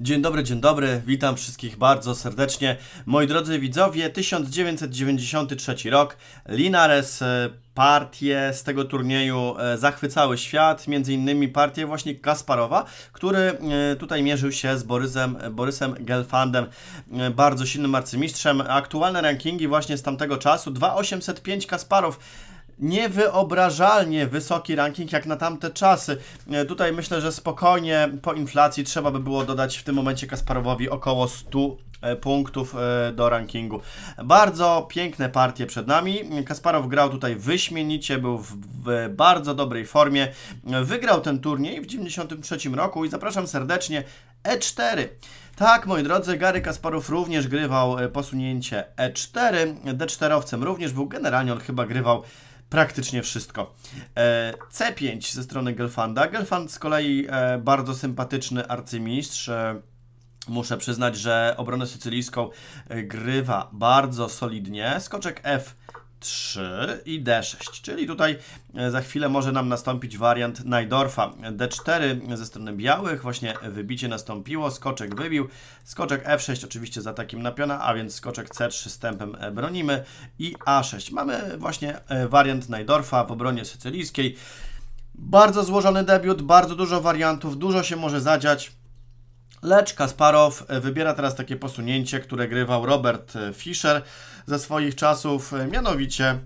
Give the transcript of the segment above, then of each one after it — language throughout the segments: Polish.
Dzień dobry, dzień dobry, witam wszystkich bardzo serdecznie. Moi drodzy widzowie, 1993 rok, Linares, e, partie z tego turnieju e, zachwycały świat, między innymi partię właśnie Kasparowa, który e, tutaj mierzył się z Borysem, Borysem Gelfandem, bardzo silnym arcymistrzem. Aktualne rankingi właśnie z tamtego czasu, 2805 Kasparow, niewyobrażalnie wysoki ranking jak na tamte czasy. E, tutaj myślę, że spokojnie po inflacji trzeba by było dodać w tym momencie Kasparowowi około 100 e, punktów e, do rankingu. Bardzo piękne partie przed nami. Kasparow grał tutaj wyśmienicie, był w, w bardzo dobrej formie. Wygrał ten turniej w 1993 roku i zapraszam serdecznie E4. Tak, moi drodzy, Gary Kasparow również grywał posunięcie E4. D4 również był, generalnie on chyba grywał praktycznie wszystko. E, C5 ze strony Gelfanda. Gelfand z kolei e, bardzo sympatyczny arcymistrz. E, muszę przyznać, że obronę sycylijską grywa bardzo solidnie. Skoczek F 3 i D6, czyli tutaj e, za chwilę może nam nastąpić wariant Najdorfa. D4 ze strony białych, właśnie wybicie nastąpiło, skoczek wybił, skoczek F6 oczywiście za takim napiona, a więc skoczek C3 stępem e, bronimy i A6. Mamy właśnie e, wariant Najdorfa w obronie sycylijskiej. Bardzo złożony debiut, bardzo dużo wariantów, dużo się może zadziać. Lecz Kasparow e, wybiera teraz takie posunięcie, które grywał Robert e, Fischer ze swoich czasów, e, mianowicie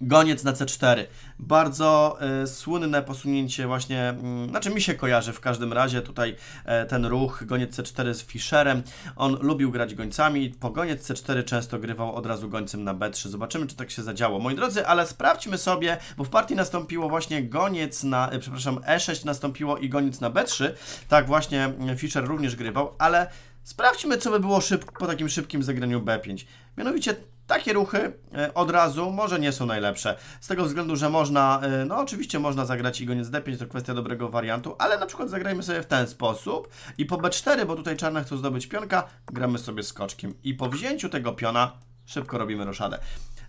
Goniec na C4. Bardzo e, słynne posunięcie właśnie, mm, znaczy mi się kojarzy w każdym razie tutaj e, ten ruch goniec C4 z Fischerem. On lubił grać gońcami, po goniec C4 często grywał od razu gońcem na B3. Zobaczymy, czy tak się zadziało. Moi drodzy, ale sprawdźmy sobie, bo w partii nastąpiło właśnie goniec na, e, przepraszam, E6 nastąpiło i goniec na B3. Tak właśnie mm, Fischer również grywał, ale sprawdźmy, co by było szybko, po takim szybkim zagraniu B5. Mianowicie takie ruchy e, od razu może nie są najlepsze. Z tego względu, że można, e, no oczywiście można zagrać i goniec d5, to kwestia dobrego wariantu, ale na przykład zagrajmy sobie w ten sposób i po b4, bo tutaj czarna chce zdobyć pionka, gramy sobie skoczkiem i po wzięciu tego piona szybko robimy roszadę.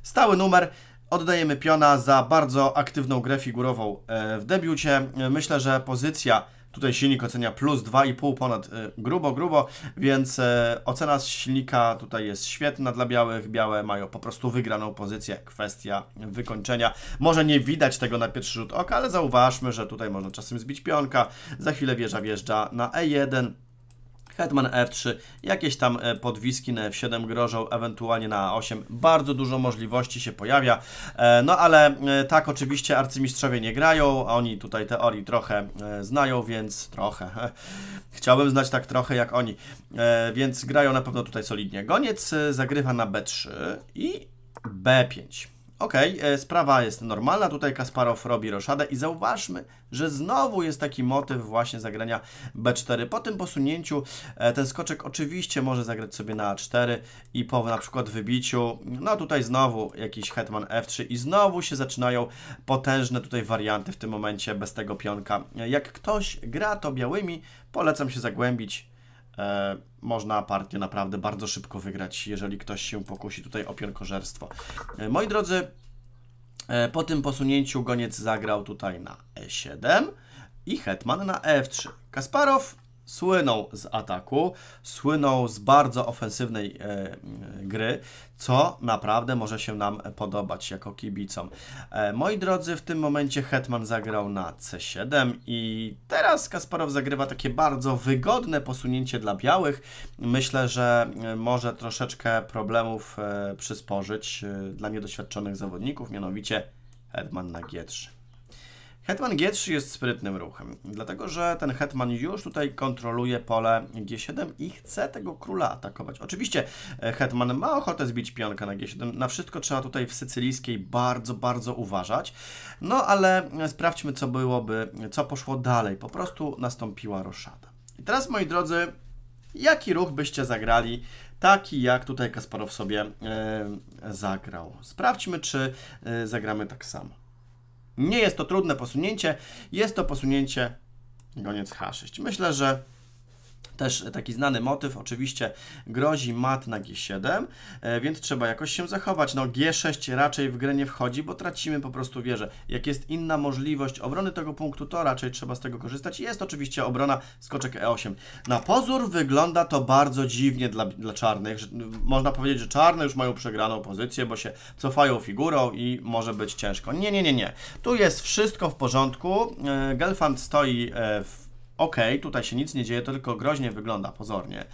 Stały numer, oddajemy piona za bardzo aktywną grę figurową e, w debiucie. Myślę, że pozycja Tutaj silnik ocenia plus 2,5 ponad y, grubo, grubo, więc y, ocena silnika tutaj jest świetna dla białych. Białe mają po prostu wygraną pozycję, kwestia wykończenia. Może nie widać tego na pierwszy rzut oka, ale zauważmy, że tutaj można czasem zbić pionka. Za chwilę wieża wjeżdża na E1. Hetman F3, jakieś tam e, podwiski na F7 grożą, ewentualnie na A8. Bardzo dużo możliwości się pojawia, e, no ale e, tak oczywiście arcymistrzowie nie grają, a oni tutaj teorii trochę znają, więc trochę. Chciałbym znać tak trochę jak oni, więc grają na pewno tutaj solidnie. Goniec zagrywa na B3 i B5. Okej, okay, e, sprawa jest normalna, tutaj Kasparow robi roszadę i zauważmy, że znowu jest taki motyw właśnie zagrania B4. Po tym posunięciu e, ten skoczek oczywiście może zagrać sobie na A4 i po na przykład wybiciu, no tutaj znowu jakiś hetman F3 i znowu się zaczynają potężne tutaj warianty w tym momencie bez tego pionka. E, jak ktoś gra to białymi, polecam się zagłębić e, można partię naprawdę bardzo szybko wygrać, jeżeli ktoś się pokusi tutaj o pionkożerstwo. E, moi drodzy, e, po tym posunięciu goniec zagrał tutaj na e7 i hetman na f3. E Kasparow słynął z ataku, słynął z bardzo ofensywnej e, e, gry, co naprawdę może się nam podobać jako kibicom. E, moi drodzy, w tym momencie Hetman zagrał na C7 i teraz Kasparow zagrywa takie bardzo wygodne posunięcie dla białych. Myślę, że e, może troszeczkę problemów e, przysporzyć e, dla niedoświadczonych zawodników, mianowicie Hetman na G3. Hetman G3 jest sprytnym ruchem, dlatego że ten hetman już tutaj kontroluje pole G7 i chce tego króla atakować. Oczywiście e, hetman ma ochotę zbić pionka na G7, na wszystko trzeba tutaj w sycylijskiej bardzo, bardzo uważać. No ale sprawdźmy co byłoby, co poszło dalej. Po prostu nastąpiła roszada. I teraz moi drodzy, jaki ruch byście zagrali, taki jak tutaj Kasparow sobie yy, zagrał. Sprawdźmy czy yy, zagramy tak samo. Nie jest to trudne posunięcie, jest to posunięcie goniec H6. Myślę, że też taki znany motyw, oczywiście grozi mat na G7, e, więc trzeba jakoś się zachować. No G6 raczej w grę nie wchodzi, bo tracimy po prostu wieżę. Jak jest inna możliwość obrony tego punktu, to raczej trzeba z tego korzystać. Jest oczywiście obrona skoczek E8. Na pozór wygląda to bardzo dziwnie dla, dla czarnych. Można powiedzieć, że czarne już mają przegraną pozycję, bo się cofają figurą i może być ciężko. Nie, nie, nie, nie. Tu jest wszystko w porządku. E, Gelfand stoi e, w ok, tutaj się nic nie dzieje, to tylko groźnie wygląda, pozornie.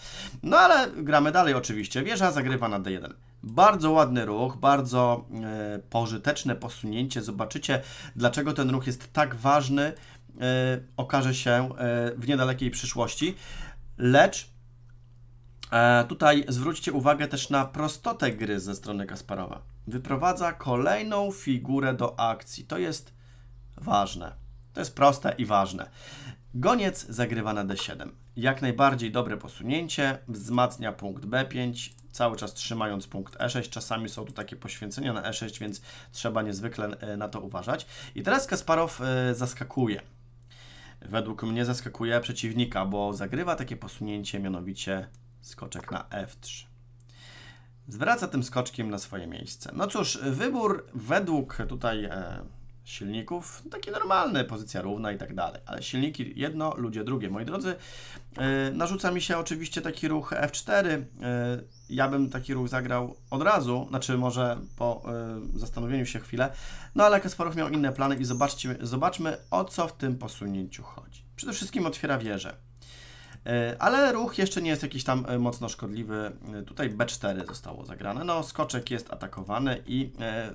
No ale gramy dalej oczywiście, wieża zagrywa na D1. Bardzo ładny ruch, bardzo e, pożyteczne posunięcie. Zobaczycie, dlaczego ten ruch jest tak ważny, e, okaże się e, w niedalekiej przyszłości. Lecz e, tutaj zwróćcie uwagę też na prostotę gry ze strony Kasparowa. Wyprowadza kolejną figurę do akcji. To jest ważne. To jest proste i ważne. Goniec zagrywa na D7. Jak najbardziej dobre posunięcie, wzmacnia punkt B5, cały czas trzymając punkt E6. Czasami są tu takie poświęcenia na E6, więc trzeba niezwykle e, na to uważać. I teraz Kasparow e, zaskakuje. Według mnie zaskakuje przeciwnika, bo zagrywa takie posunięcie, mianowicie skoczek na F3. Zwraca tym skoczkiem na swoje miejsce. No cóż, wybór według tutaj... E silników, no takie normalne, pozycja równa i tak dalej, ale silniki jedno, ludzie drugie. Moi drodzy, e, narzuca mi się oczywiście taki ruch F4, e, ja bym taki ruch zagrał od razu, znaczy może po e, zastanowieniu się chwilę, no ale Kasparow miał inne plany i zobaczcie, zobaczmy o co w tym posunięciu chodzi. Przede wszystkim otwiera wieżę. E, ale ruch jeszcze nie jest jakiś tam e, mocno szkodliwy. E, tutaj B4 zostało zagrane. No, skoczek jest atakowany i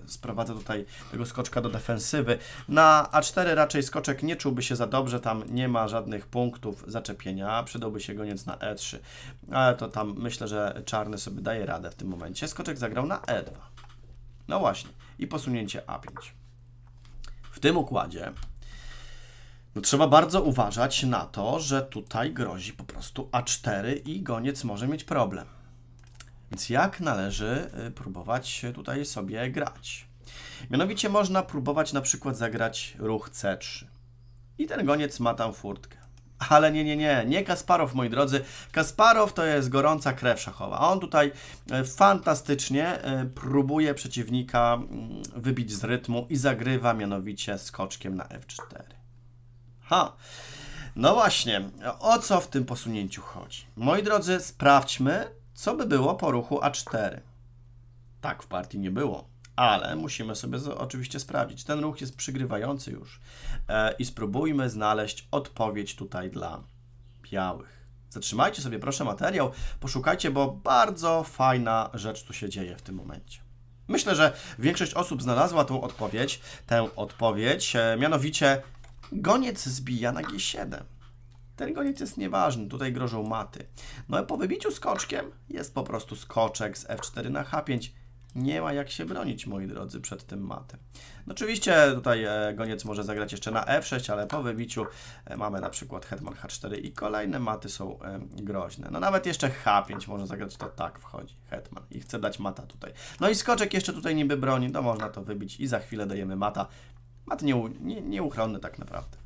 sprowadza tutaj tego skoczka do defensywy. Na A4 raczej skoczek nie czułby się za dobrze, tam nie ma żadnych punktów zaczepienia. Przydałby się goniec na E3, ale to tam myślę, że czarny sobie daje radę w tym momencie. Skoczek zagrał na E2. No właśnie. I posunięcie A5. W tym układzie no, trzeba bardzo uważać na to, że tutaj grozi po prostu A4 i goniec może mieć problem. Więc jak należy y, próbować tutaj sobie grać? Mianowicie można próbować na przykład zagrać ruch C3. I ten goniec ma tam furtkę. Ale nie, nie, nie, nie Kasparow, moi drodzy. Kasparow to jest gorąca krew szachowa. On tutaj e, fantastycznie e, próbuje przeciwnika mm, wybić z rytmu i zagrywa mianowicie skoczkiem na F4. Ha! No właśnie, o co w tym posunięciu chodzi? Moi drodzy, sprawdźmy, co by było po ruchu A4. Tak, w partii nie było, ale musimy sobie oczywiście sprawdzić. Ten ruch jest przygrywający już e, i spróbujmy znaleźć odpowiedź tutaj dla białych. Zatrzymajcie sobie proszę materiał, poszukajcie, bo bardzo fajna rzecz tu się dzieje w tym momencie. Myślę, że większość osób znalazła tą odpowiedź, tę odpowiedź, e, mianowicie Goniec zbija na G7. Ten goniec jest nieważny, tutaj grożą maty. No i po wybiciu skoczkiem jest po prostu skoczek z F4 na H5. Nie ma jak się bronić, moi drodzy, przed tym matem. No oczywiście tutaj e, goniec może zagrać jeszcze na F6, ale po wybiciu e, mamy na przykład hetman H4 i kolejne maty są e, groźne. No nawet jeszcze H5 może zagrać, to tak wchodzi hetman i chce dać mata tutaj. No i skoczek jeszcze tutaj niby broni, to można to wybić i za chwilę dajemy mata. Ma nie, nie, tak naprawdę.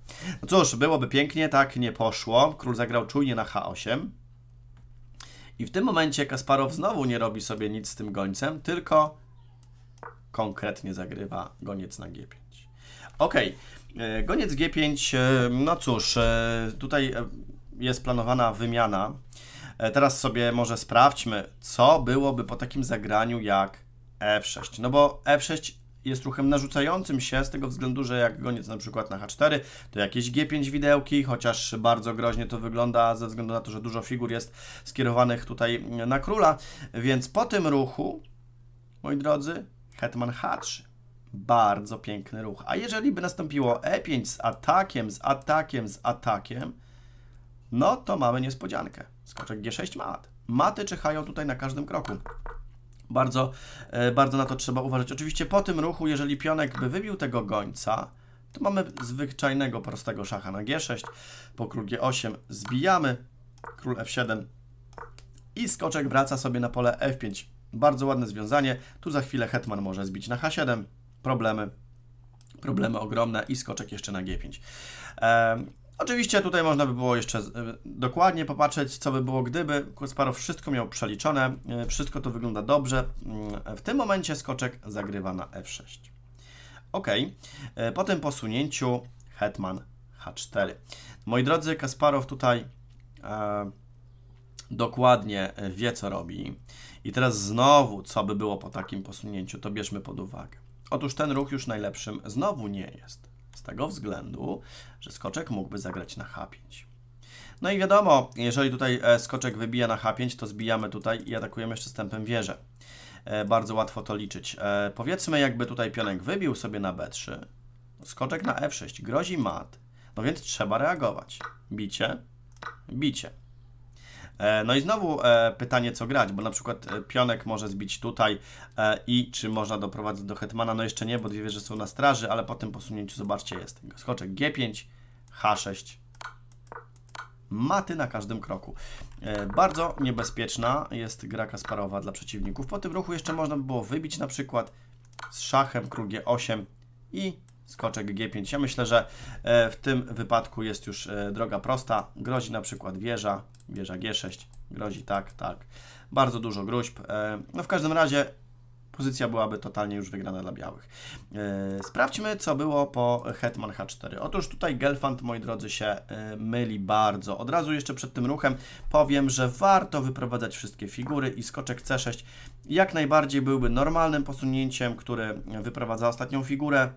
No cóż, byłoby pięknie, tak nie poszło. Król zagrał czujnie na H8. I w tym momencie Kasparow znowu nie robi sobie nic z tym gońcem, tylko konkretnie zagrywa goniec na G5. Ok, e, goniec G5, e, no cóż, e, tutaj jest planowana wymiana. Teraz sobie może sprawdźmy, co byłoby po takim zagraniu jak F6. No bo F6 jest ruchem narzucającym się z tego względu, że jak goniec na przykład na H4, to jakieś G5 widełki, chociaż bardzo groźnie to wygląda ze względu na to, że dużo figur jest skierowanych tutaj na króla, więc po tym ruchu, moi drodzy, hetman H3. Bardzo piękny ruch. A jeżeli by nastąpiło E5 z atakiem, z atakiem, z atakiem, no to mamy niespodziankę. Skoczek G6 mat. Maty czyhają tutaj na każdym kroku. Bardzo, e, bardzo na to trzeba uważać. Oczywiście po tym ruchu, jeżeli pionek by wybił tego gońca, to mamy zwyczajnego prostego szacha na G6, po król G8 zbijamy, król F7 i skoczek wraca sobie na pole F5. Bardzo ładne związanie, tu za chwilę hetman może zbić na H7, problemy, problemy ogromne i skoczek jeszcze na G5. Oczywiście tutaj można by było jeszcze e, dokładnie popatrzeć, co by było gdyby. Kasparow wszystko miał przeliczone, e, wszystko to wygląda dobrze. Mm, w tym momencie skoczek zagrywa na f6. Ok, e, po tym posunięciu hetman h4. Moi drodzy, Kasparow tutaj e, dokładnie wie, co robi. I teraz znowu, co by było po takim posunięciu, to bierzmy pod uwagę. Otóż ten ruch już najlepszym znowu nie jest z tego względu, że skoczek mógłby zagrać na H5. No i wiadomo, jeżeli tutaj e, skoczek wybija na H5, to zbijamy tutaj i atakujemy jeszcze stępem wieżę. E, bardzo łatwo to liczyć. E, powiedzmy, jakby tutaj pionek wybił sobie na B3, skoczek na F6, grozi mat, no więc trzeba reagować. Bicie, bicie. E, no i znowu e, pytanie, co grać, bo na przykład e, pionek może zbić tutaj i czy można doprowadzić do hetmana? No jeszcze nie, bo dwie wieże są na straży, ale po tym posunięciu zobaczcie, jest skoczek G5, H6, maty na każdym kroku. Bardzo niebezpieczna jest gra Kasparowa dla przeciwników. Po tym ruchu jeszcze można by było wybić na przykład z szachem król G8 i skoczek G5. Ja myślę, że e, w tym wypadku jest już e, droga prosta. Grozi na przykład wieża, wieża G6, grozi tak, tak. Bardzo dużo gruźb. E, no w każdym razie pozycja byłaby totalnie już wygrana dla białych. Sprawdźmy, co było po Hetman H4. Otóż tutaj Gelfand, moi drodzy, się myli bardzo. Od razu jeszcze przed tym ruchem powiem, że warto wyprowadzać wszystkie figury i skoczek C6 jak najbardziej byłby normalnym posunięciem, które wyprowadza ostatnią figurę,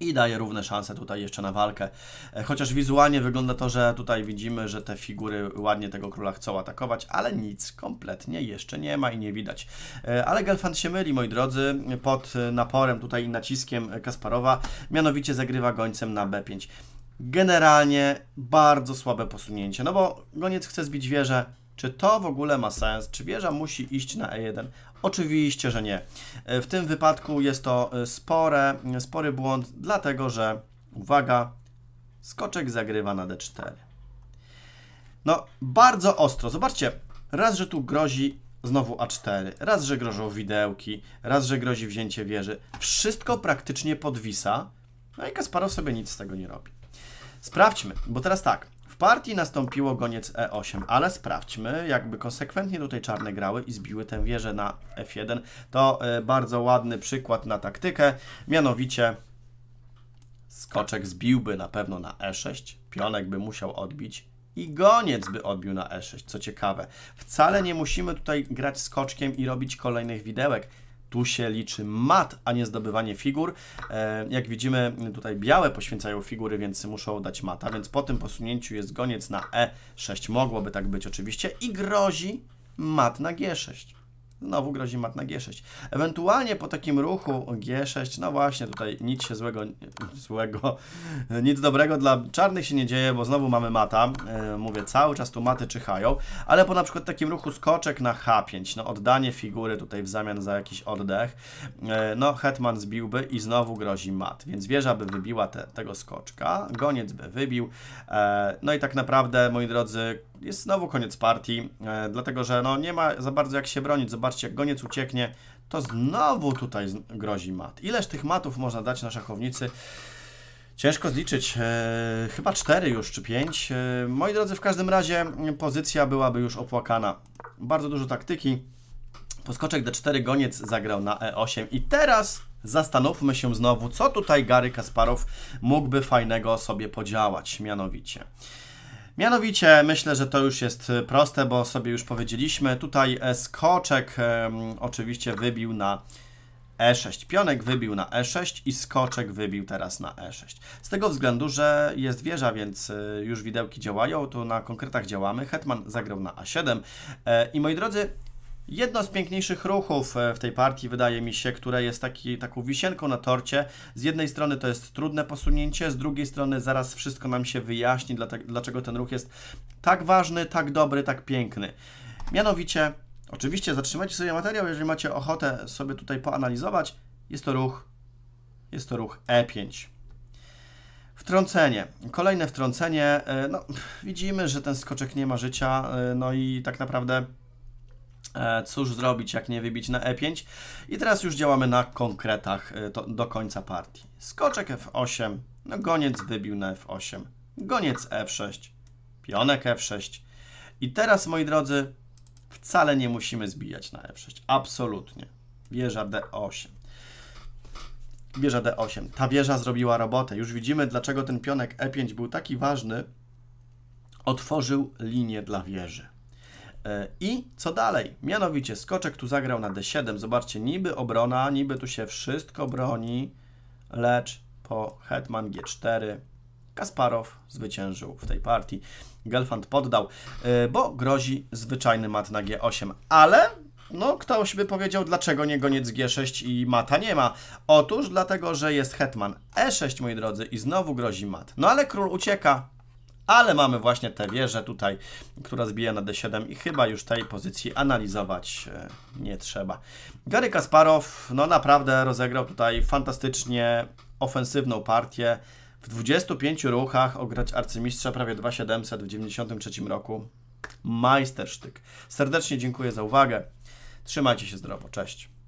i daje równe szanse tutaj jeszcze na walkę. E, chociaż wizualnie wygląda to, że tutaj widzimy, że te figury ładnie tego króla chcą atakować, ale nic kompletnie jeszcze nie ma i nie widać. E, ale Gelfand się myli, moi drodzy, pod naporem tutaj i naciskiem Kasparowa, mianowicie zagrywa gońcem na B5. Generalnie bardzo słabe posunięcie, no bo goniec chce zbić wieżę, czy to w ogóle ma sens? Czy wieża musi iść na E1? Oczywiście, że nie. E, w tym wypadku jest to e, spore, e, spory błąd, dlatego że, uwaga, skoczek zagrywa na d4. No, bardzo ostro. Zobaczcie, raz, że tu grozi znowu a4, raz, że grożą widełki, raz, że grozi wzięcie wieży. Wszystko praktycznie podwisa, no i Kasparow sobie nic z tego nie robi. Sprawdźmy, bo teraz tak, partii nastąpiło goniec E8, ale sprawdźmy, jakby konsekwentnie tutaj czarne grały i zbiły tę wieżę na F1. To e, bardzo ładny przykład na taktykę, mianowicie skoczek zbiłby na pewno na E6, pionek by musiał odbić i goniec by odbił na E6, co ciekawe. Wcale nie musimy tutaj grać skoczkiem i robić kolejnych widełek tu się liczy mat, a nie zdobywanie figur. E, jak widzimy, tutaj białe poświęcają figury, więc muszą dać mata, więc po tym posunięciu jest goniec na E6. Mogłoby tak być oczywiście i grozi mat na G6. Znowu grozi mat na G6. Ewentualnie po takim ruchu G6, no właśnie, tutaj nic się złego, złego, nic dobrego dla czarnych się nie dzieje, bo znowu mamy mata. E, mówię, cały czas tu maty czyhają, ale po na przykład takim ruchu skoczek na H5, no oddanie figury tutaj w zamian za jakiś oddech, e, no hetman zbiłby i znowu grozi mat, więc wieża by wybiła te, tego skoczka, goniec by wybił, e, no i tak naprawdę, moi drodzy, jest znowu koniec partii, e, dlatego że no, nie ma za bardzo jak się bronić. Zobaczcie, jak goniec ucieknie, to znowu tutaj grozi mat. Ileż tych matów można dać na szachownicy? Ciężko zliczyć, e, chyba 4 już, czy 5. E, moi drodzy, w każdym razie mm, pozycja byłaby już opłakana. Bardzo dużo taktyki. Poskoczek D4, goniec zagrał na E8 i teraz zastanówmy się znowu, co tutaj Gary Kasparow mógłby fajnego sobie podziałać, mianowicie... Mianowicie myślę, że to już jest e, proste, bo sobie już powiedzieliśmy. Tutaj e, skoczek um, oczywiście wybił na e6. Pionek wybił na e6 i skoczek wybił teraz na e6. Z tego względu, że jest wieża, więc e, już widełki działają, to na konkretach działamy. Hetman zagrał na a7. I moi drodzy, Jedno z piękniejszych ruchów e, w tej partii, wydaje mi się, które jest taki, taką wisienką na torcie. Z jednej strony to jest trudne posunięcie, z drugiej strony zaraz wszystko nam się wyjaśni, dlaczego ten ruch jest tak ważny, tak dobry, tak piękny. Mianowicie, oczywiście zatrzymajcie sobie materiał, jeżeli macie ochotę sobie tutaj poanalizować. Jest to ruch, jest to ruch E5. Wtrącenie. Kolejne wtrącenie. E, no, widzimy, że ten skoczek nie ma życia, e, no i tak naprawdę E, cóż zrobić, jak nie wybić na e5. I teraz już działamy na konkretach e, to, do końca partii. Skoczek f8, no goniec wybił na f8, goniec f6, pionek f6. I teraz, moi drodzy, wcale nie musimy zbijać na f6. Absolutnie. Wieża d8. Wieża d8. Ta wieża zrobiła robotę. Już widzimy, dlaczego ten pionek e5 był taki ważny. Otworzył linię dla wieży. E, I co dalej? Mianowicie skoczek tu zagrał na d7. Zobaczcie, niby obrona, niby tu się wszystko broni, lecz po hetman g4 Kasparow zwyciężył w tej partii. Gelfand poddał, e, bo grozi zwyczajny mat na g8. Ale no, ktoś by powiedział, dlaczego nie goniec G6 i mata nie ma. Otóż dlatego, że jest hetman E6, moi drodzy, i znowu grozi mat. No ale król ucieka, ale mamy właśnie tę wieżę tutaj, która zbija na D7 i chyba już tej pozycji analizować e, nie trzeba. Gary Kasparow, no naprawdę rozegrał tutaj fantastycznie ofensywną partię. W 25 ruchach ograć arcymistrza prawie 2700 w 1993 roku. Majstersztyk. Serdecznie dziękuję za uwagę. Trzymajcie się zdrowo. Cześć.